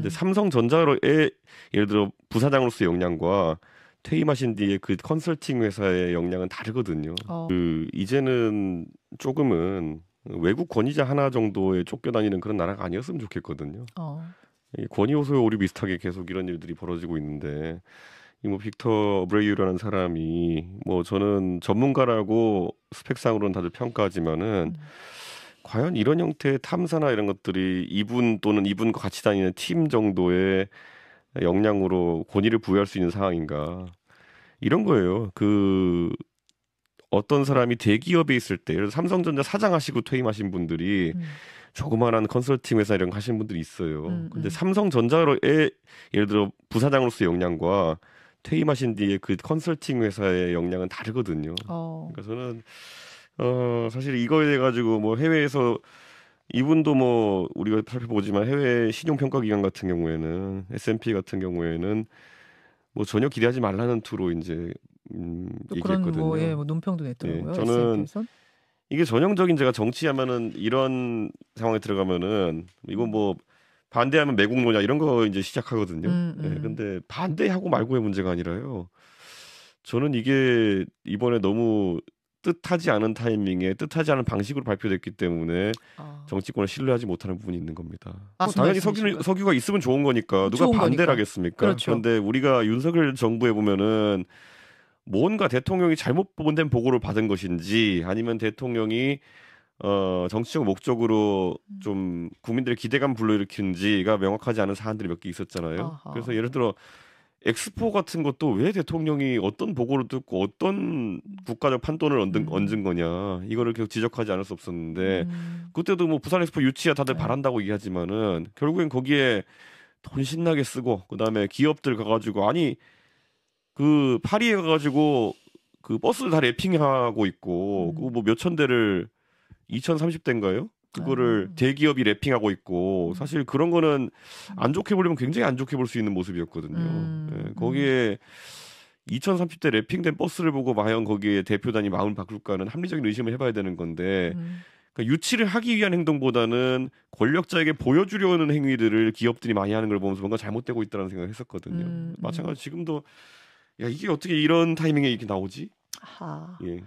근데 음. 삼성전자로의 예를 들어 부사장으로서 역량과 퇴임하신 뒤에 그 컨설팅 회사의 역량은 다르거든요. 어. 그 이제는 조금은 외국 권위자 하나 정도에 쫓겨다니는 그런 나라가 아니었으면 좋겠거든요. 어. 권위 호소에 오류 비슷하게 계속 이런 일들이 벌어지고 있는데 이뭐 빅터 브레이유라는 사람이 뭐 저는 전문가라고 스펙상으로는 다들 평가하지만은 음. 과연 이런 형태의 탐사나 이런 것들이 이분 또는 이분과 같이 다니는 팀 정도의 역량으로 권위를 부여할 수 있는 상황인가 이런 거예요. 그 어떤 사람이 대기업에 있을 때, 예를 들어 삼성전자 사장 하시고 퇴임하신 분들이 음. 조그마한 컨설팅 회사 이런 거 하시는 분들이 있어요. 음, 음. 근데 삼성전자로의 예를 들어 부사장으로서 의 역량과 퇴임하신 뒤에 그 컨설팅 회사의 역량은 다르거든요. 어. 그러니까 저는 어, 사실 이거에 대해 가지고 뭐 해외에서 이분도 뭐 우리가 살펴보지만 해외 신용평가 기관 같은 경우에는 S&P 같은 경우에는 뭐 전혀 기대하지 말라는 투로 이제 음, 그런 뭐, 예, 뭐 논평도 냈더라고요. 예, 저는 s 이게 전형적인 제가 정치하면은 이런 상황에 들어가면은 이건 뭐 반대하면 매국노냐 이런 거 이제 시작하거든요. 음, 예, 음. 예, 근데 반대하고 말고의 문제가 아니라요. 저는 이게 이번에 너무 뜻하지 않은 타이밍에 뜻하지 않은 방식으로 발표됐기 때문에 아. 정치권을 신뢰하지 못하는 부분이 있는 겁니다. 뭐 아, 당연히 석유, 석유가 있으면 좋은 거니까 누가 좋은 반대를 하겠습니까? 그렇죠. 그런데 우리가 윤석열 정부에 보면은 뭔가 대통령이 잘못 본된 보고를 받은 것인지 아니면 대통령이 어, 정치적 목적으로 음. 좀 국민들의 기대감 불러일으키는지가 명확하지 않은 사안들이 몇 개 있었잖아요. 아하. 그래서 예를 들어 엑스포 같은 것도 왜 대통령이 어떤 보고를 듣고 어떤 음. 국가적 판돈을 얹은, 음. 얹은 거냐 이거를 계속 지적하지 않을 수 없었는데 음. 그때도 뭐 부산 엑스포 유치야 다들 네. 바란다고 얘기하지만은 결국엔 거기에 돈 신나게 쓰고 그다음에 기업들 가가지고 아니 그 파리에 가가지고 그 버스를 다 랩핑하고 있고 음. 그뭐 몇 천 대를 2030대인가요? 그거를 음. 대기업이 랩핑하고 있고 음. 사실 그런 거는 음. 안 좋게 보려면 굉장히 안 좋게 볼 수 있는 모습이었거든요. 음. 네, 거기에 2030대 랩핑된 버스를 보고 과연 거기에 대표단이 마음을 바꿀까는 합리적인 의심을 해봐야 되는 건데 음. 그러니까 유치를 하기 위한 행동보다는 권력자에게 보여주려는 행위들을 기업들이 많이 하는 걸 보면서 뭔가 잘못되고 있다는 생각을 했었거든요. 마찬가지로 지금도 야 이게 어떻게 이런 타이밍에 이렇게 나오지? 아, 예.